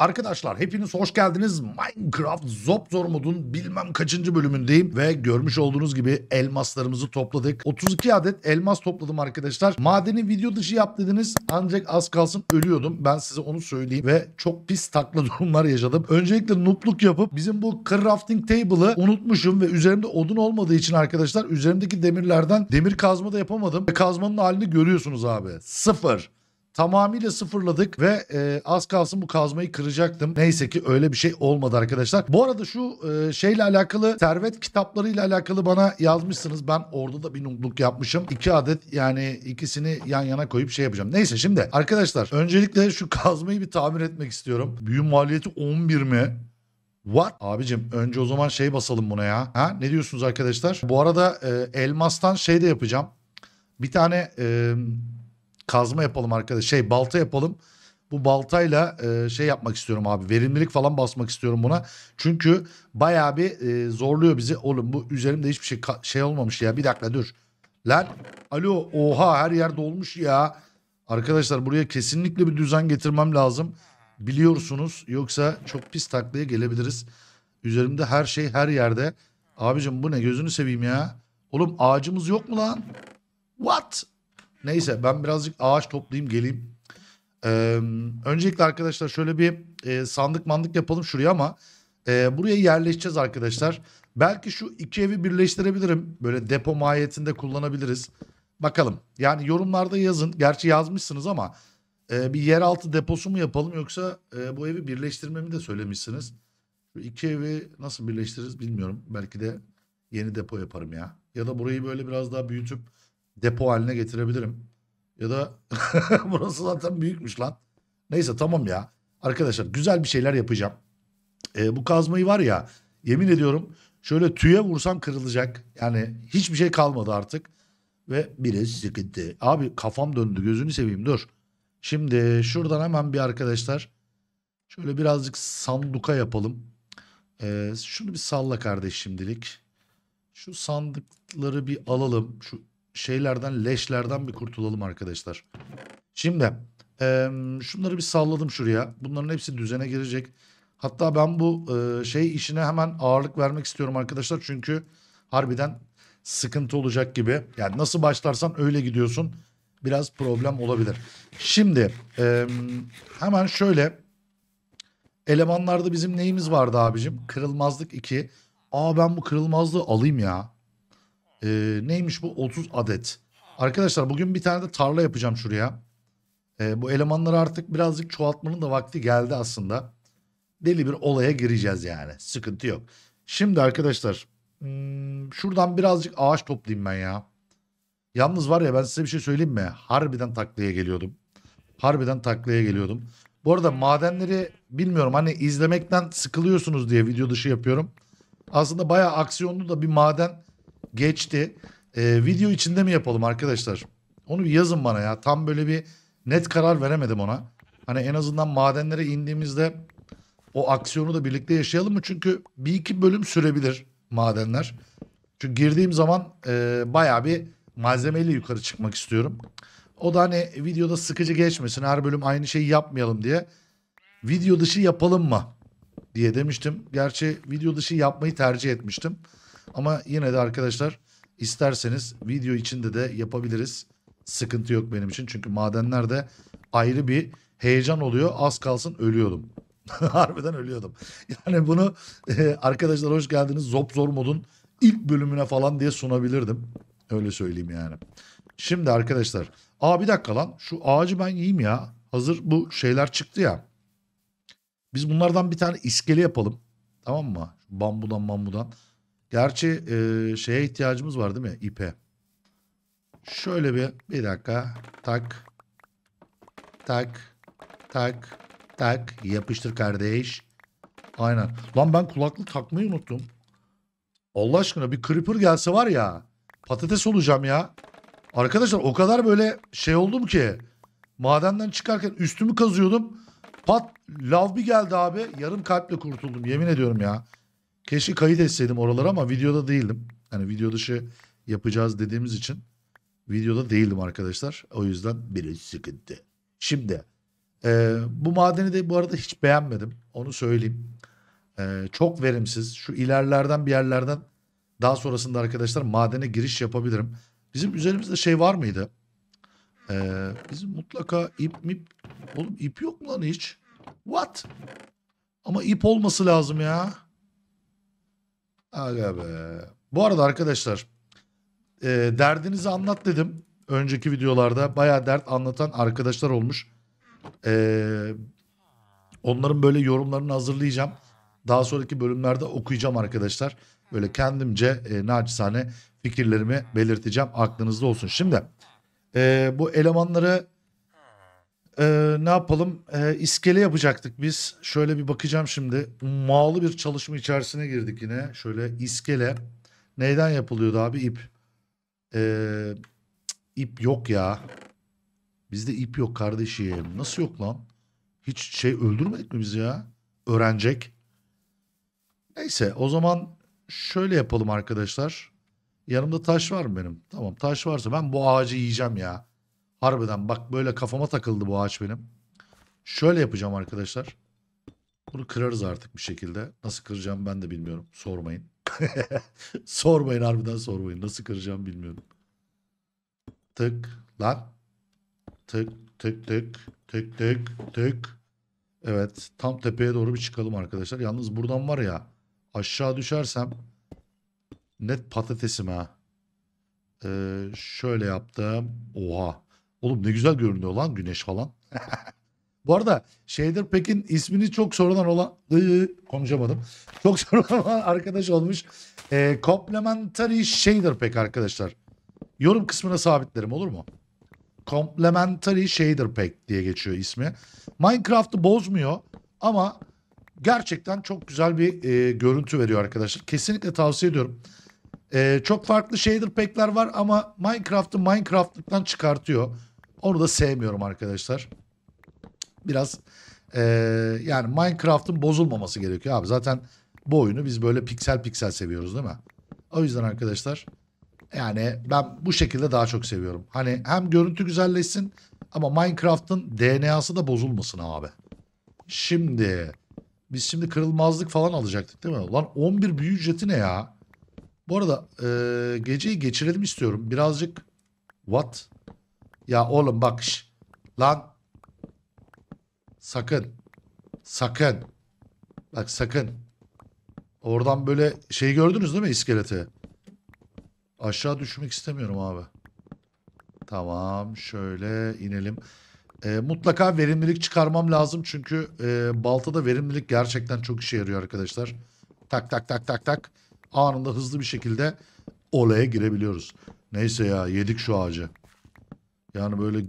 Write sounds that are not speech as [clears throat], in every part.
Arkadaşlar hepiniz hoş geldiniz. Minecraft zor modun bilmem kaçıncı bölümündeyim ve görmüş olduğunuz gibi elmaslarımızı topladık. 32 adet elmas topladım arkadaşlar. Madeni video dışı yap ancak az kalsın ölüyordum. Ben size onu söyleyeyim ve çok pis takla [laughs] durumlar yaşadım. Öncelikle noobluk yapıp bizim bu crafting table'ı unutmuşum ve üzerimde odun olmadığı için arkadaşlar üzerimdeki demirlerden demir kazma da yapamadım. Ve kazmanın halini görüyorsunuz abi. Sıfır tamamıyla sıfırladık ve e, az kalsın bu kazmayı kıracaktım. Neyse ki öyle bir şey olmadı arkadaşlar. Bu arada şu e, şeyle alakalı servet kitaplarıyla alakalı bana yazmışsınız. Ben orada da bir nungluk yapmışım. İki adet yani ikisini yan yana koyup şey yapacağım. Neyse şimdi arkadaşlar öncelikle şu kazmayı bir tamir etmek istiyorum. Büyü maliyeti 11 mi? What? Abicim önce o zaman şey basalım buna ya. Ha? Ne diyorsunuz arkadaşlar? Bu arada e, elmastan şey de yapacağım. Bir tane e, kazma yapalım arkadaş. Şey balta yapalım. Bu baltayla e, şey yapmak istiyorum abi. Verimlilik falan basmak istiyorum buna. Çünkü baya bir e, zorluyor bizi. Oğlum bu üzerimde hiçbir şey şey olmamış ya. Bir dakika dur. Lan alo oha her yer dolmuş ya. Arkadaşlar buraya kesinlikle bir düzen getirmem lazım. Biliyorsunuz yoksa çok pis taklaya gelebiliriz. Üzerimde her şey her yerde. Abicim bu ne gözünü seveyim ya. Oğlum ağacımız yok mu lan? What? Neyse ben birazcık ağaç toplayayım geleyim. Ee, öncelikle arkadaşlar şöyle bir e, sandık mandık yapalım şuraya ama e, buraya yerleşeceğiz arkadaşlar. Belki şu iki evi birleştirebilirim. Böyle depo mahiyetinde kullanabiliriz. Bakalım. Yani yorumlarda yazın. Gerçi yazmışsınız ama e, bir yeraltı deposu mu yapalım yoksa e, bu evi birleştirmemi de söylemişsiniz. Şu iki evi nasıl birleştiririz bilmiyorum. Belki de yeni depo yaparım ya. Ya da burayı böyle biraz daha büyütüp depo haline getirebilirim. Ya da [laughs] burası zaten büyükmüş lan. Neyse tamam ya. Arkadaşlar güzel bir şeyler yapacağım. E, bu kazmayı var ya yemin ediyorum şöyle tüye vursam kırılacak. Yani hiçbir şey kalmadı artık. Ve biraz sıkıntı. Abi kafam döndü gözünü seveyim dur. Şimdi şuradan hemen bir arkadaşlar şöyle birazcık sanduka yapalım. Ee, şunu bir salla kardeş şimdilik. Şu sandıkları bir alalım. Şu şeylerden, leşlerden bir kurtulalım arkadaşlar. Şimdi e, şunları bir salladım şuraya. Bunların hepsi düzene girecek. Hatta ben bu e, şey işine hemen ağırlık vermek istiyorum arkadaşlar. Çünkü harbiden sıkıntı olacak gibi. Yani nasıl başlarsan öyle gidiyorsun. Biraz problem olabilir. Şimdi e, hemen şöyle. Elemanlarda bizim neyimiz vardı abicim? Kırılmazlık 2. Aa ben bu kırılmazlığı alayım ya. Ee, neymiş bu? 30 adet. Arkadaşlar bugün bir tane de tarla yapacağım şuraya. Ee, bu elemanları artık birazcık çoğaltmanın da vakti geldi aslında. Deli bir olaya gireceğiz yani. Sıkıntı yok. Şimdi arkadaşlar hmm, şuradan birazcık ağaç toplayayım ben ya. Yalnız var ya ben size bir şey söyleyeyim mi? Harbiden taklaya geliyordum. Harbiden taklaya geliyordum. Bu arada madenleri bilmiyorum hani izlemekten sıkılıyorsunuz diye video dışı yapıyorum. Aslında baya aksiyonlu da bir maden geçti. E, video içinde mi yapalım arkadaşlar? Onu bir yazın bana ya. Tam böyle bir net karar veremedim ona. Hani en azından madenlere indiğimizde o aksiyonu da birlikte yaşayalım mı? Çünkü bir iki bölüm sürebilir madenler. Çünkü girdiğim zaman e, bayağı bir malzemeyle yukarı çıkmak istiyorum. O da hani videoda sıkıcı geçmesin her bölüm aynı şeyi yapmayalım diye. Video dışı yapalım mı diye demiştim. Gerçi video dışı yapmayı tercih etmiştim. Ama yine de arkadaşlar isterseniz video içinde de yapabiliriz. Sıkıntı yok benim için. Çünkü madenlerde ayrı bir heyecan oluyor. Az kalsın ölüyordum. [laughs] Harbiden ölüyordum. Yani bunu e, arkadaşlar hoş geldiniz. Zop Zor modun ilk bölümüne falan diye sunabilirdim. Öyle söyleyeyim yani. Şimdi arkadaşlar. Aa bir dakika lan. Şu ağacı ben yiyeyim ya. Hazır bu şeyler çıktı ya. Biz bunlardan bir tane iskele yapalım. Tamam mı? Bambudan bambudan. Gerçi e, şeye ihtiyacımız var değil mi? İpe. Şöyle bir bir dakika. Tak. Tak. Tak. Tak. Yapıştır kardeş. Aynen. Lan ben kulaklık takmayı unuttum. Allah aşkına bir creeper gelse var ya. Patates olacağım ya. Arkadaşlar o kadar böyle şey oldum ki. Madenden çıkarken üstümü kazıyordum. Pat lav bir geldi abi. Yarım kalple kurtuldum. Yemin ediyorum ya. Keşke kayıt etseydim oraları ama videoda değildim. Hani video dışı yapacağız dediğimiz için videoda değildim arkadaşlar. O yüzden biraz sıkıntı. Şimdi e, bu madeni de bu arada hiç beğenmedim. Onu söyleyeyim. E, çok verimsiz. Şu ilerlerden bir yerlerden daha sonrasında arkadaşlar madene giriş yapabilirim. Bizim üzerimizde şey var mıydı? Ee, bizim mutlaka ip mi? Oğlum ip yok mu lan hiç? What? Ama ip olması lazım ya. Aga be. Bu arada arkadaşlar e, derdinizi anlat dedim. Önceki videolarda baya dert anlatan arkadaşlar olmuş. E, onların böyle yorumlarını hazırlayacağım. Daha sonraki bölümlerde okuyacağım arkadaşlar. Böyle kendimce e, naçizane fikirlerimi belirteceğim. Aklınızda olsun. Şimdi e, bu elemanları ee, ne yapalım? Ee, iskele yapacaktık biz. Şöyle bir bakacağım şimdi. Mağlı bir çalışma içerisine girdik yine. Şöyle iskele. Neyden yapılıyordu abi? İp. Ee, ip yok ya. Bizde ip yok kardeşim. Nasıl yok lan? Hiç şey öldürmedik mi bizi ya? Öğrenecek. Neyse o zaman şöyle yapalım arkadaşlar. Yanımda taş var mı benim? Tamam taş varsa ben bu ağacı yiyeceğim ya. Harbiden bak böyle kafama takıldı bu ağaç benim. Şöyle yapacağım arkadaşlar. Bunu kırarız artık bir şekilde. Nasıl kıracağım ben de bilmiyorum. Sormayın. [laughs] sormayın harbiden sormayın. Nasıl kıracağım bilmiyorum. Tık lan. Tık tık tık tık tık tık. Evet tam tepeye doğru bir çıkalım arkadaşlar. Yalnız buradan var ya aşağı düşersem net patatesim ha. Ee, şöyle yaptım. Oha. Oğlum ne güzel görünüyor lan güneş falan. [laughs] Bu arada şeydir Pekin ismini çok sorulan olan ıı, konuşamadım. Çok sorulan olan arkadaş olmuş. E, complementary Shader Pack arkadaşlar. Yorum kısmına sabitlerim olur mu? Complementary Shader Pack diye geçiyor ismi. Minecraft'ı bozmuyor ama gerçekten çok güzel bir e, görüntü veriyor arkadaşlar. Kesinlikle tavsiye ediyorum. E, çok farklı Shader Pack'ler var ama Minecraft'ı Minecraft'lıktan çıkartıyor. Onu da sevmiyorum arkadaşlar. Biraz e, yani Minecraft'ın bozulmaması gerekiyor abi. Zaten bu oyunu biz böyle piksel piksel seviyoruz değil mi? O yüzden arkadaşlar yani ben bu şekilde daha çok seviyorum. Hani hem görüntü güzelleşsin ama Minecraft'ın DNA'sı da bozulmasın abi. Şimdi biz şimdi kırılmazlık falan alacaktık değil mi? Lan 11 büyü ücreti ne ya? Bu arada e, geceyi geçirelim istiyorum. Birazcık what? Ya oğlum bak şş, lan. Sakın. Sakın. Bak sakın. Oradan böyle şey gördünüz değil mi iskeleti? Aşağı düşmek istemiyorum abi. Tamam şöyle inelim. E, mutlaka verimlilik çıkarmam lazım çünkü e, baltada verimlilik gerçekten çok işe yarıyor arkadaşlar. Tak tak tak tak tak. Anında hızlı bir şekilde olaya girebiliyoruz. Neyse ya yedik şu ağacı. Yani böyle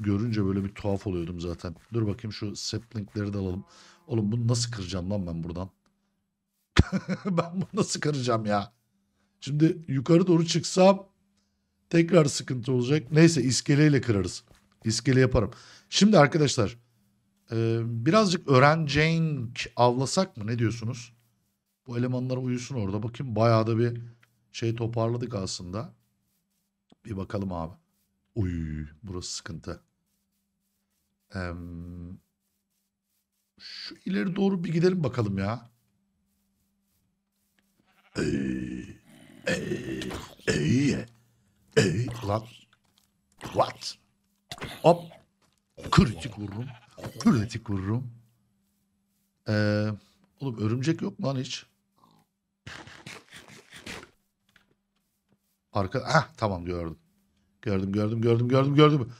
görünce böyle bir tuhaf oluyordum zaten. Dur bakayım şu saplingleri de alalım. Oğlum bunu nasıl kıracağım lan ben buradan? [laughs] ben bunu nasıl kıracağım ya? Şimdi yukarı doğru çıksam tekrar sıkıntı olacak. Neyse iskeleyle kırarız. İskele yaparım. Şimdi arkadaşlar e, birazcık öğrencenk avlasak mı? Ne diyorsunuz? Bu elemanlar uyusun orada. Bakayım bayağı da bir şey toparladık aslında. Bir bakalım abi. Uy burası sıkıntı. Ee, şu ileri doğru bir gidelim bakalım ya. Ee, e, e, lan. What? Hop. Kritik vururum. Kritik vururum. Ee, oğlum örümcek yok mu lan hiç? Arka... ah tamam gördüm. Gördüm gördüm gördüm gördüm gördüm.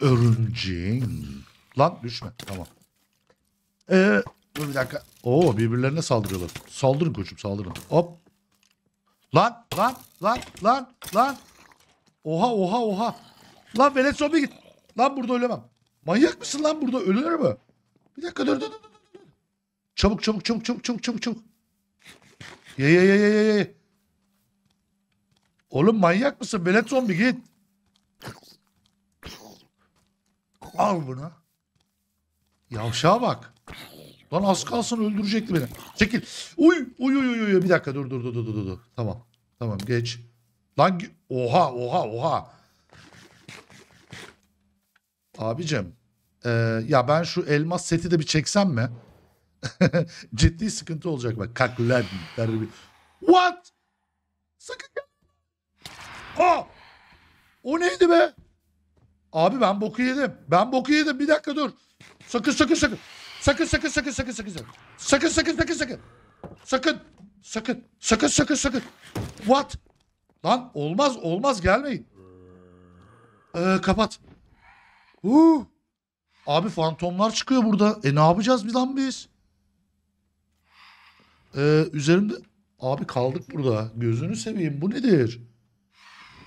Örümceğin. Lan düşme. Tamam. Ee, dur bir dakika. Oo birbirlerine saldırıyorlar. Saldırın koçum saldırın. Hop. Lan lan lan lan lan. Oha oha oha. Lan velet zombi git. Lan burada ölemem. Manyak mısın lan burada ölür mü? Bir dakika dur dur dur. Çabuk çabuk çabuk çabuk çabuk çabuk çabuk. Ye ye ye ye ye. Oğlum manyak mısın? Velet zombi git. Al bunu. Yavşağa bak. Lan az kalsın öldürecekti beni. Çekil. Uy uy uy uy uy. Bir dakika dur dur dur dur dur. dur. Tamam. Tamam geç. Lan oha oha oha. Abicim. Ee, ya ben şu elmas seti de bir çeksem mi? [laughs] Ciddi sıkıntı olacak bak. Kalk What? Sakın. Oh! O neydi be? Abi ben boku yedim. Ben boku yedim. Bir dakika dur. Sakın sakın sakın. Sakın sakın sakın sakın sakın sakın. Sakın sakın sakın sakın. Sakın. Sakın. Sakın sakın sakın. What? Lan olmaz olmaz gelmeyin. Ee, kapat. Huu. Abi fantomlar çıkıyor burada. E ne yapacağız biz lan biz? Ee, üzerimde... Abi kaldık burada. Gözünü seveyim bu nedir?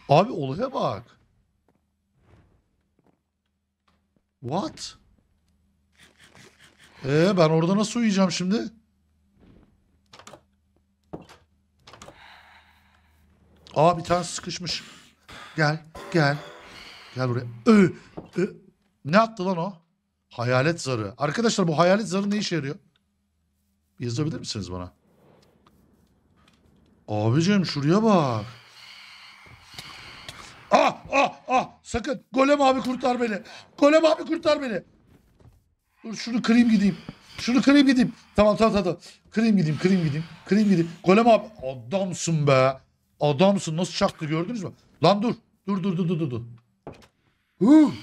Abi olaya bak. What? Ee ben orada nasıl uyuyacağım şimdi? Aa bir tane sıkışmış. Gel, gel. Gel buraya. Ö, ö. Ne attı lan o? Hayalet zarı. Arkadaşlar bu hayalet zarı ne işe yarıyor? Yazabilir misiniz bana? Abicim şuraya bak. Sakın. Golem abi kurtar beni. Golem abi kurtar beni. Dur şunu kırayım gideyim. Şunu kırayım gideyim. Tamam tamam tamam. Kırayım gideyim, kırayım gideyim, kırayım gideyim. Golem abi adamsın be. Adamsın. Nasıl çaktı gördünüz mü? Lan dur. Dur dur dur dur dur. Huh.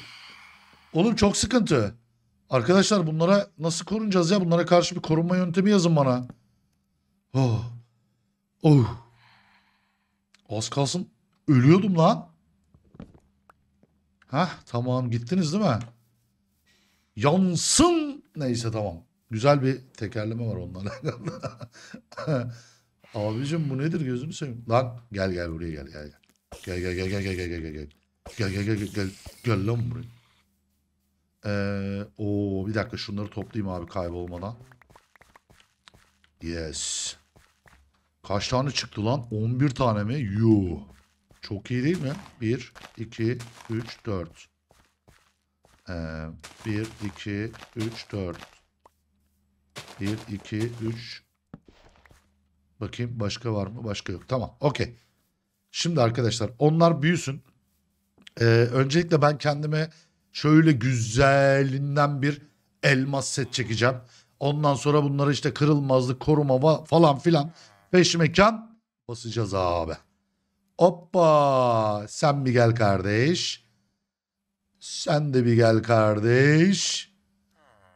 Oğlum çok sıkıntı. Arkadaşlar bunlara nasıl korunacağız ya? Bunlara karşı bir korunma yöntemi yazın bana. Oh. Oh. Az kalsın ölüyordum lan. Ha tamam gittiniz değil mi? Yansın. Neyse tamam. Güzel bir tekerleme var onunla [laughs] alakalı. Abicim bu nedir gözünü seveyim. Lan gel gel buraya gel gel gel. Gel gel gel gel gel gel gel gel gel. Gel gel gel gel gel. lan buraya. Ee, o bir dakika şunları toplayayım abi kaybolmadan. Yes. Kaç tane çıktı lan? 11 tane mi? Yuh. Çok iyi değil mi? 1, 2, 3, 4. Ee, 1, 2, 3, 4. 1, 2, 3. Bakayım başka var mı? Başka yok. Tamam. Okey. Şimdi arkadaşlar onlar büyüsün. Ee, öncelikle ben kendime şöyle güzelinden bir elmas set çekeceğim. Ondan sonra bunları işte kırılmazlık, koruma falan filan peş mekan basacağız abi. Hoppa sen bir gel kardeş. Sen de bir gel kardeş.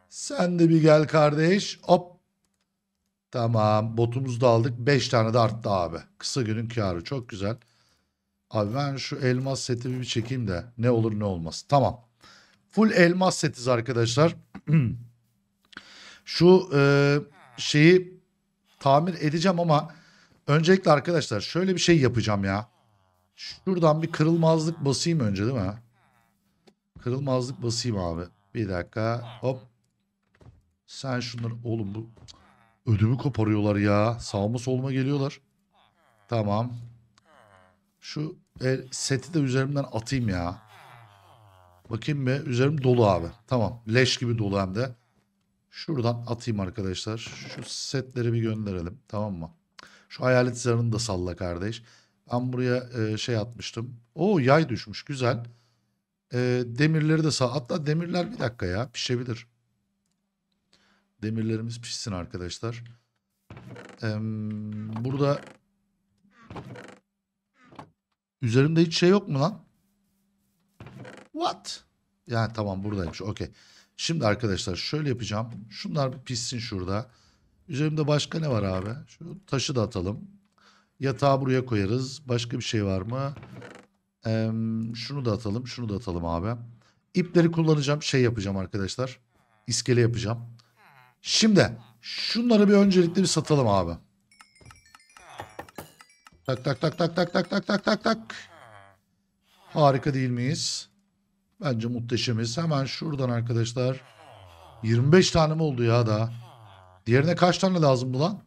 Sen de bir gel kardeş. Hop. Tamam botumuzu da aldık. 5 tane de arttı abi. Kısa günün karı çok güzel. Abi ben şu elmas seti bir çekeyim de ne olur ne olmaz. Tamam. Full elmas setiz arkadaşlar. [clears throat] şu e, şeyi tamir edeceğim ama öncelikle arkadaşlar şöyle bir şey yapacağım ya. Şuradan bir kırılmazlık basayım önce değil mi? Kırılmazlık basayım abi. Bir dakika. Hop. Sen şunları... Oğlum bu... Ödümü koparıyorlar ya. Sağma soluma geliyorlar. Tamam. Şu el, seti de üzerimden atayım ya. Bakayım be. Üzerim dolu abi. Tamam. Leş gibi dolu hem de. Şuradan atayım arkadaşlar. Şu setleri bir gönderelim. Tamam mı? Şu hayalet zarını da salla kardeş. Ben buraya e, şey atmıştım. O yay düşmüş güzel. E, demirleri de sağ. Hatta demirler bir dakika ya pişebilir. Demirlerimiz pişsin arkadaşlar. E, burada üzerimde hiç şey yok mu lan? What? Yani tamam buradaymış. Okey. Şimdi arkadaşlar şöyle yapacağım. Şunlar bir pişsin şurada. Üzerimde başka ne var abi? Şu taşı da atalım. Yatağı buraya koyarız. Başka bir şey var mı? Ee, şunu da atalım. Şunu da atalım abi. İpleri kullanacağım. Şey yapacağım arkadaşlar. İskele yapacağım. Şimdi şunları bir öncelikle bir satalım abi. Tak tak tak tak tak tak tak tak tak tak. Harika değil miyiz? Bence muhteşemiz. Hemen şuradan arkadaşlar. 25 tane mi oldu ya da. Diğerine kaç tane lazım bu lan?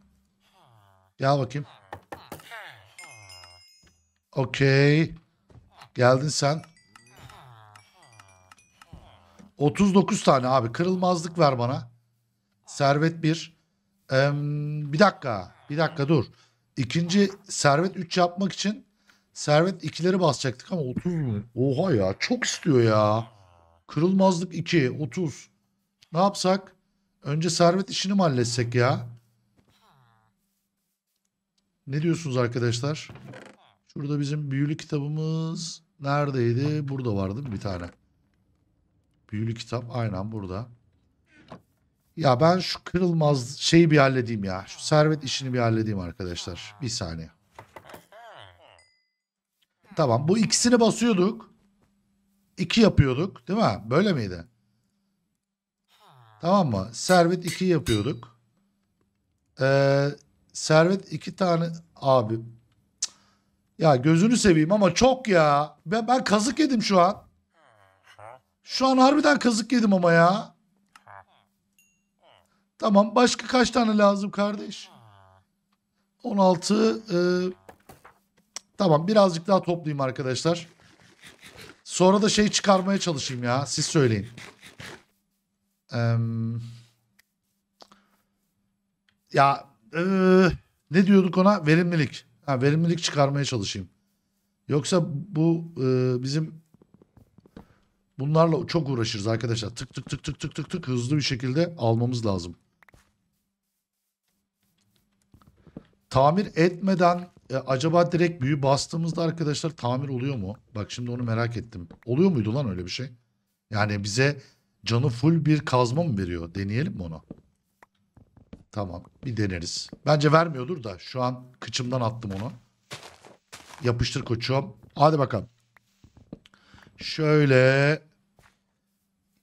Gel bakayım. Okey. Geldin sen. 39 tane abi. Kırılmazlık ver bana. Servet 1. Ee, bir dakika. Bir dakika dur. İkinci servet 3 yapmak için servet 2'leri basacaktık ama 30 mu? Oha ya çok istiyor ya. Kırılmazlık 2. 30. Ne yapsak? Önce servet işini mi halletsek ya? Ne diyorsunuz arkadaşlar? Şurada bizim büyülü kitabımız neredeydi? Burada vardı bir tane. Büyülü kitap aynen burada. Ya ben şu kırılmaz şeyi bir halledeyim ya. Şu servet işini bir halledeyim arkadaşlar. Bir saniye. Tamam bu ikisini basıyorduk. İki yapıyorduk değil mi? Böyle miydi? Tamam mı? Servet iki yapıyorduk. Ee, servet iki tane abi ya gözünü seveyim ama çok ya. Ben, ben kazık yedim şu an. Şu an harbiden kazık yedim ama ya. Tamam başka kaç tane lazım kardeş? 16. E, tamam birazcık daha toplayayım arkadaşlar. Sonra da şey çıkarmaya çalışayım ya. Siz söyleyin. Ee, ya e, ne diyorduk ona? Verimlilik. Ha, verimlilik çıkarmaya çalışayım. Yoksa bu e, bizim bunlarla çok uğraşırız arkadaşlar. Tık tık tık tık tık tık tık hızlı bir şekilde almamız lazım. Tamir etmeden e, acaba direkt büyü bastığımızda arkadaşlar tamir oluyor mu? Bak şimdi onu merak ettim. Oluyor muydu lan öyle bir şey? Yani bize canı full bir kazma mı veriyor? Deneyelim mi onu? Tamam bir deneriz. Bence vermiyordur da şu an kıçımdan attım onu. Yapıştır koçum. Hadi bakalım. Şöyle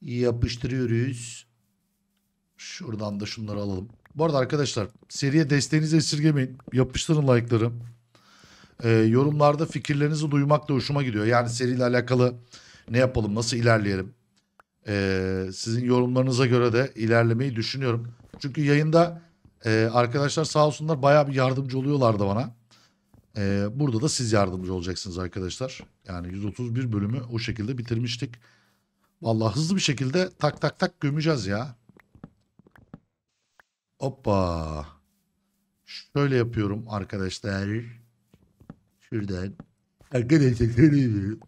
yapıştırıyoruz. Şuradan da şunları alalım. Bu arada arkadaşlar seriye desteğinizi esirgemeyin. Yapıştırın like'ları. Ee, yorumlarda fikirlerinizi duymak da hoşuma gidiyor. Yani seriyle alakalı ne yapalım, nasıl ilerleyelim? Ee, sizin yorumlarınıza göre de ilerlemeyi düşünüyorum. Çünkü yayında e, arkadaşlar sağ olsunlar bayağı bir yardımcı oluyorlardı bana. E, burada da siz yardımcı olacaksınız arkadaşlar. Yani 131 bölümü o şekilde bitirmiştik. Vallahi hızlı bir şekilde tak tak tak gömeceğiz ya. Hoppa. Şöyle yapıyorum arkadaşlar. Şuradan. Arkadaşlar şöyle yapıyorum.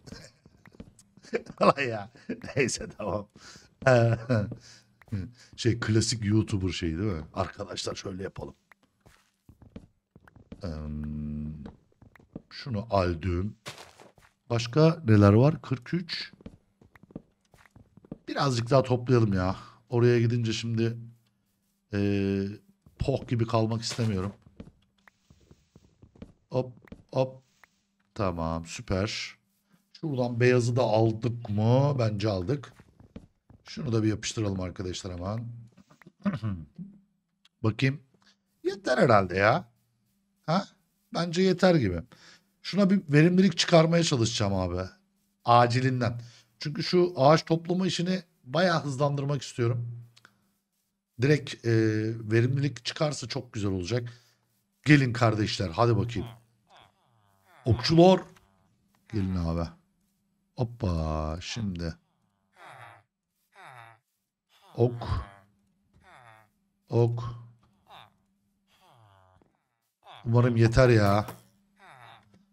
[laughs] ya. Neyse tamam. [laughs] Şey klasik YouTuber şeyi değil mi? Arkadaşlar şöyle yapalım. şunu aldım. Başka neler var? 43. Birazcık daha toplayalım ya. Oraya gidince şimdi ee, poh gibi kalmak istemiyorum. Hop hop. Tamam süper. Şuradan beyazı da aldık mı? Bence aldık. Şunu da bir yapıştıralım arkadaşlar hemen. [clears throat] Bakayım. Yeter herhalde ya. Ha? Bence yeter gibi. Şuna bir verimlilik çıkarmaya çalışacağım abi. Acilinden. Çünkü şu ağaç toplama işini bayağı hızlandırmak istiyorum. Direkt e, verimlilik çıkarsa çok güzel olacak. Gelin kardeşler hadi bakayım. Okçular. Gelin abi. Hoppa şimdi. Ok. Ok. Umarım yeter ya.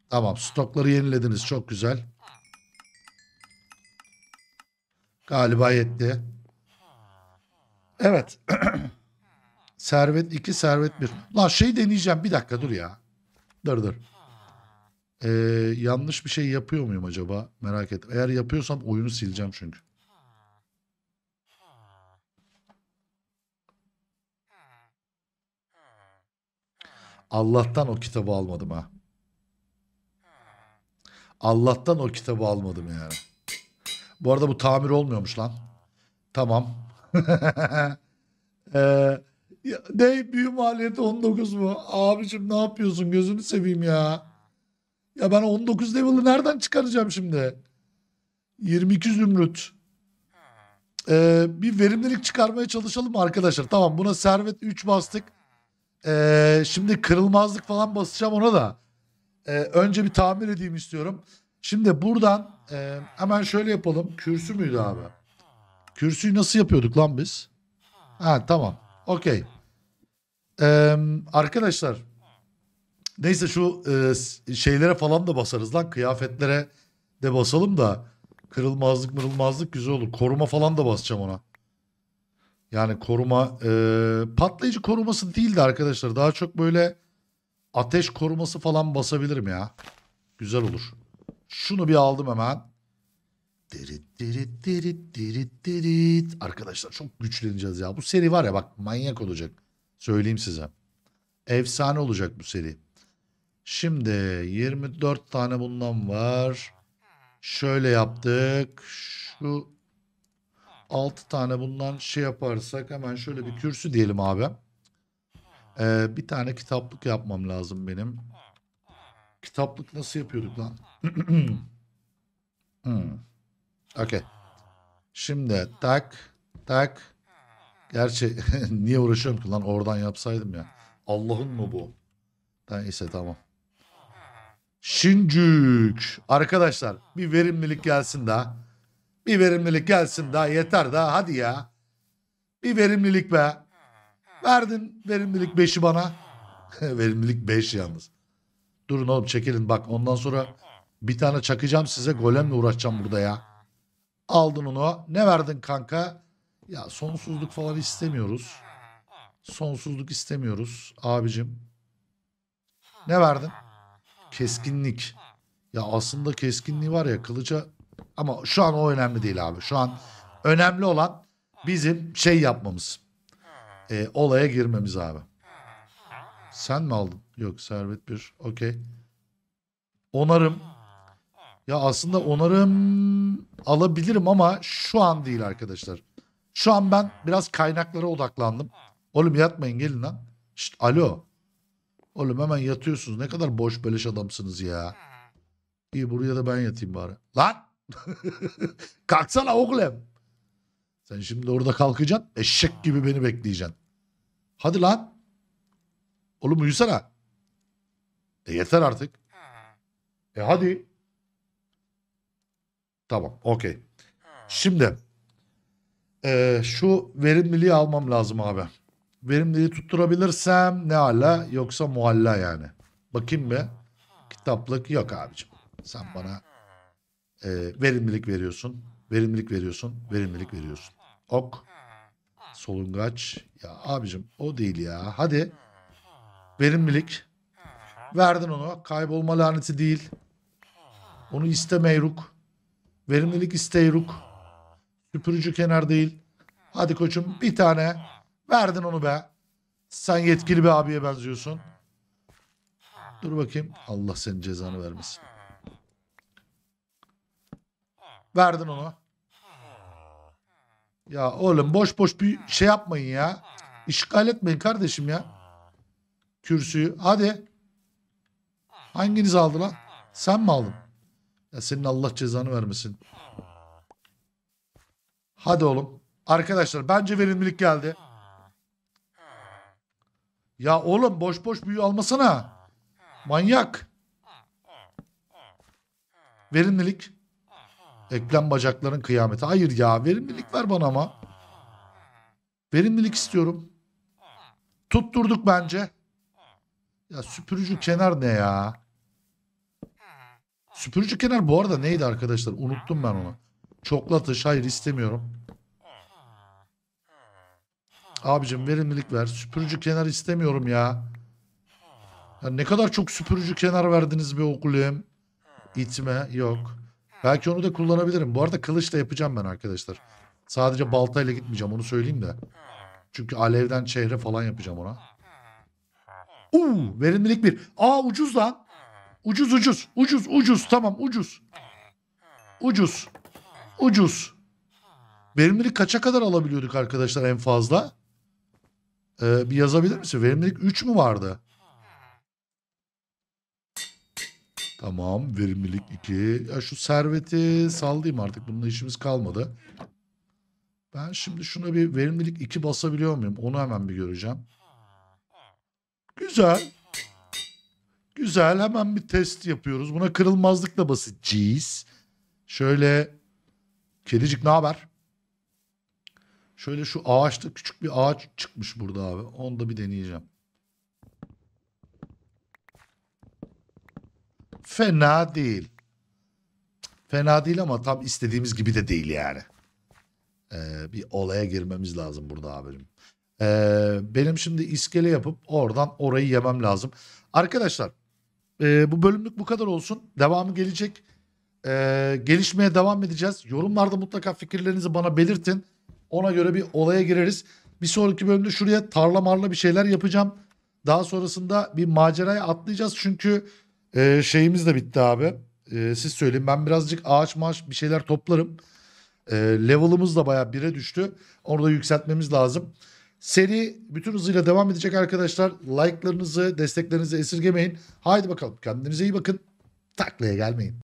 Tamam stokları yenilediniz. Çok güzel. Galiba yetti. Evet. [clears throat] servet 2, servet 1. La şey deneyeceğim. Bir dakika dur ya. Dur dur. Ee, yanlış bir şey yapıyor muyum acaba? Merak et. Eğer yapıyorsam oyunu sileceğim çünkü. Allah'tan o kitabı almadım ha. Allah'tan o kitabı almadım yani. Bu arada bu tamir olmuyormuş lan. Tamam. [laughs] ee, ne büyü maliyeti 19 mu? Abicim ne yapıyorsun gözünü seveyim ya. Ya ben 19 level'ı nereden çıkaracağım şimdi? 22 zümrüt. Ee, bir verimlilik çıkarmaya çalışalım arkadaşlar. Tamam buna servet 3 bastık. Ee, şimdi kırılmazlık falan basacağım ona da. Ee, önce bir tamir edeyim istiyorum. Şimdi buradan e, hemen şöyle yapalım. Kürsü müydü abi? Kürsüyü nasıl yapıyorduk lan biz? Ha tamam. Okey. Ee, arkadaşlar neyse şu e, şeylere falan da basarız lan. Kıyafetlere de basalım da kırılmazlık mırılmazlık güzel olur. Koruma falan da basacağım ona. Yani koruma e, patlayıcı koruması değildi arkadaşlar. Daha çok böyle ateş koruması falan basabilirim ya. Güzel olur. Şunu bir aldım hemen. Dirit dirit dirit dirit dirit. Arkadaşlar çok güçleneceğiz ya. Bu seri var ya bak manyak olacak. Söyleyeyim size. Efsane olacak bu seri. Şimdi 24 tane bundan var. Şöyle yaptık. Şu 6 tane bundan şey yaparsak hemen şöyle bir kürsü diyelim abi. Ee, bir tane kitaplık yapmam lazım benim. Kitaplık nasıl yapıyorduk lan? [clears throat] hmm. Okey. Şimdi tak tak. Gerçi [laughs] niye uğraşıyorum ki lan oradan yapsaydım ya. Allah'ın mı bu? Neyse tamam. Şincük. Arkadaşlar bir verimlilik gelsin daha. Bir verimlilik gelsin daha yeter daha hadi ya. Bir verimlilik be. Verdin verimlilik 5'i bana. [laughs] verimlilik 5 yalnız. Durun oğlum çekilin bak ondan sonra bir tane çakacağım size golemle uğraşacağım burada ya. Aldın onu. Ne verdin kanka? Ya sonsuzluk falan istemiyoruz. Sonsuzluk istemiyoruz abicim. Ne verdin? Keskinlik. Ya aslında keskinliği var ya kılıca ama şu an o önemli değil abi. Şu an önemli olan bizim şey yapmamız. E, olaya girmemiz abi. Sen mi aldın? Yok Servet bir. Okey. Onarım. Ya aslında onarım alabilirim ama şu an değil arkadaşlar. Şu an ben biraz kaynaklara odaklandım. Oğlum yatmayın gelin lan. Şşt alo. Oğlum hemen yatıyorsunuz. Ne kadar boş beleş adamsınız ya. İyi buraya da ben yatayım bari. Lan! [laughs] Kalksana oğlum. Sen şimdi orada kalkacaksın. Eşek gibi beni bekleyeceksin. Hadi lan. Oğlum uyusana. E yeter artık. E hadi. Tamam okey. Şimdi e, şu verimliliği almam lazım abi. Verimliliği tutturabilirsem ne hala yoksa muhalla yani. Bakayım be, Kitaplık yok abicim. Sen bana e, verimlilik veriyorsun, verimlilik veriyorsun, verimlilik veriyorsun. Ok, solungaç. Ya abicim o değil ya. Hadi. Verimlilik. Verdin onu. Kaybolma laneti değil. Onu istemeyruk. Verimlilik isteyruk. Süpürücü kenar değil. Hadi koçum bir tane. Verdin onu be. Sen yetkili bir abiye benziyorsun. Dur bakayım. Allah senin cezanı vermesin. Verdin onu. Ya oğlum boş boş bir şey yapmayın ya. İşgal etmeyin kardeşim ya. Kürsüyü. Hadi. Hanginiz aldı lan? Sen mi aldın? Ya senin Allah cezanı vermesin. Hadi oğlum. Arkadaşlar bence verimlilik geldi. Ya oğlum boş boş büyü almasana. Manyak. Verimlilik. Eklem bacakların kıyameti. Hayır ya verimlilik ver bana ama. Verimlilik istiyorum. Tutturduk bence. Ya süpürücü kenar ne ya? Süpürücü kenar bu arada neydi arkadaşlar? Unuttum ben onu. Çoklatış hayır istemiyorum. Abicim verimlilik ver. Süpürücü kenar istemiyorum ya. ya ne kadar çok süpürücü kenar verdiniz be okulum. İtme yok. Belki onu da kullanabilirim. Bu arada kılıç da yapacağım ben arkadaşlar. Sadece baltayla gitmeyeceğim onu söyleyeyim de. Çünkü alevden çehre falan yapacağım ona. Uuu verimlilik bir. Aa ucuz lan. Ucuz ucuz. Ucuz ucuz tamam ucuz. Ucuz. Ucuz. Verimlilik kaça kadar alabiliyorduk arkadaşlar en fazla? Ee, bir yazabilir misin? Verimlilik 3 mü vardı? Tamam verimlilik 2. Ya şu serveti sallayayım artık bununla işimiz kalmadı. Ben şimdi şuna bir verimlilik 2 basabiliyor muyum? Onu hemen bir göreceğim. Güzel. Güzel hemen bir test yapıyoruz. Buna kırılmazlıkla basacağız. Şöyle kedicik ne haber? Şöyle şu ağaçta küçük bir ağaç çıkmış burada abi. Onu da bir deneyeceğim. fena değil. Fena değil ama tam istediğimiz gibi de değil yani. Ee, bir olaya girmemiz lazım burada abicim. Ee, benim şimdi iskele yapıp oradan orayı yemem lazım. Arkadaşlar e, bu bölümlük bu kadar olsun. Devamı gelecek. Ee, gelişmeye devam edeceğiz. Yorumlarda mutlaka fikirlerinizi bana belirtin. Ona göre bir olaya gireriz. Bir sonraki bölümde şuraya tarla marla bir şeyler yapacağım. Daha sonrasında bir maceraya atlayacağız. Çünkü ee, şeyimiz de bitti abi. Ee, siz söyleyin ben birazcık ağaç maaş bir şeyler toplarım. Ee, level'ımız da bayağı bire düştü. Onu da yükseltmemiz lazım. Seri bütün hızıyla devam edecek arkadaşlar. Like'larınızı, desteklerinizi esirgemeyin. Haydi bakalım kendinize iyi bakın. Taklaya gelmeyin.